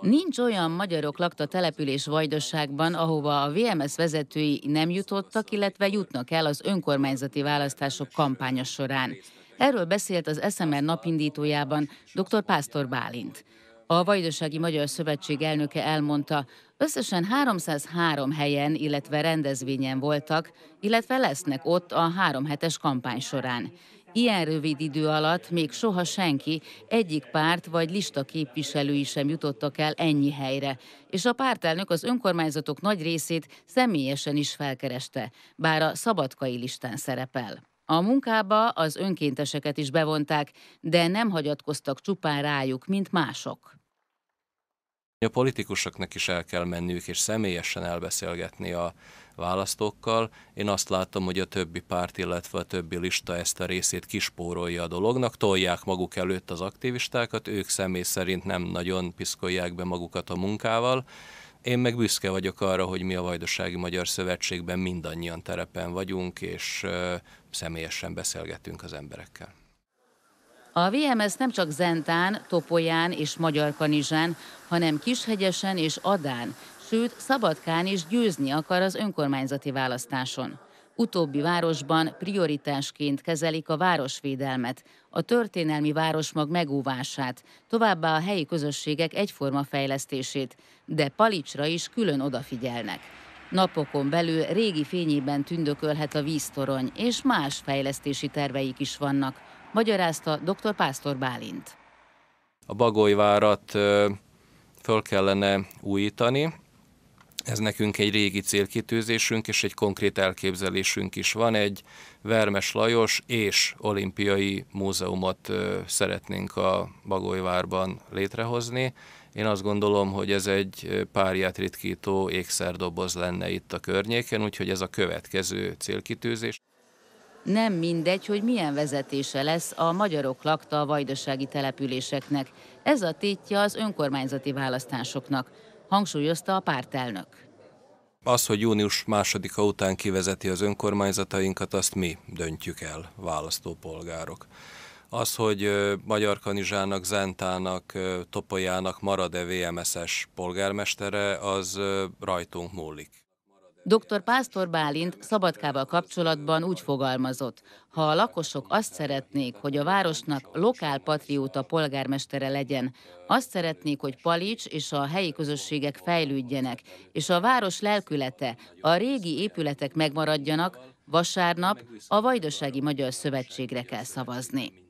Nincs olyan magyarok lakta település Vajdosságban, ahova a VMS vezetői nem jutottak, illetve jutnak el az önkormányzati választások kampánya során. Erről beszélt az SMR napindítójában dr. Pásztor Bálint. A Vajdasági Magyar Szövetség elnöke elmondta, összesen 303 helyen, illetve rendezvényen voltak, illetve lesznek ott a három hetes kampány során. Ilyen rövid idő alatt még soha senki, egyik párt vagy lista képviselői sem jutottak el ennyi helyre, és a pártelnök az önkormányzatok nagy részét személyesen is felkereste, bár a szabadkai listán szerepel. A munkába az önkénteseket is bevonták, de nem hagyatkoztak csupán rájuk, mint mások. A politikusoknak is el kell menniük és személyesen elbeszélgetni a választókkal. Én azt látom, hogy a többi párt, illetve a többi lista ezt a részét kispórolja a dolognak, tolják maguk előtt az aktivistákat, ők személy szerint nem nagyon piszkolják be magukat a munkával, én meg büszke vagyok arra, hogy mi a Vajdasági Magyar Szövetségben mindannyian terepen vagyunk, és személyesen beszélgetünk az emberekkel. A VMS nem csak Zentán, Topolyán és Magyarkanizsán, hanem Kishegyesen és Adán, sőt Szabadkán is győzni akar az önkormányzati választáson. Utóbbi városban prioritásként kezelik a városvédelmet, a történelmi városmag megóvását, továbbá a helyi közösségek egyforma fejlesztését, de Palicsra is külön odafigyelnek. Napokon belül régi fényében tündökölhet a víztorony, és más fejlesztési terveik is vannak, magyarázta dr. Pásztor Bálint. A Bagolyvárat föl kellene újítani, ez nekünk egy régi célkitűzésünk és egy konkrét elképzelésünk is van. Egy Vermes Lajos és olimpiai múzeumot szeretnénk a Bagolyvárban létrehozni. Én azt gondolom, hogy ez egy párját ritkító ékszerdoboz lenne itt a környéken, úgyhogy ez a következő célkitűzés. Nem mindegy, hogy milyen vezetése lesz a magyarok lakta a vajdasági településeknek. Ez a tétje az önkormányzati választásoknak hangsúlyozta a pártelnök. Az, hogy június másodika után kivezeti az önkormányzatainkat, azt mi döntjük el, választópolgárok. Az, hogy Magyar Kanizsának, Zentának, Topolyának marad-e vms es polgármestere, az rajtunk múlik. Dr. Pásztor Bálint Szabadkával kapcsolatban úgy fogalmazott, ha a lakosok azt szeretnék, hogy a városnak patrióta polgármestere legyen, azt szeretnék, hogy Palics és a helyi közösségek fejlődjenek, és a város lelkülete, a régi épületek megmaradjanak, vasárnap a Vajdasági Magyar Szövetségre kell szavazni.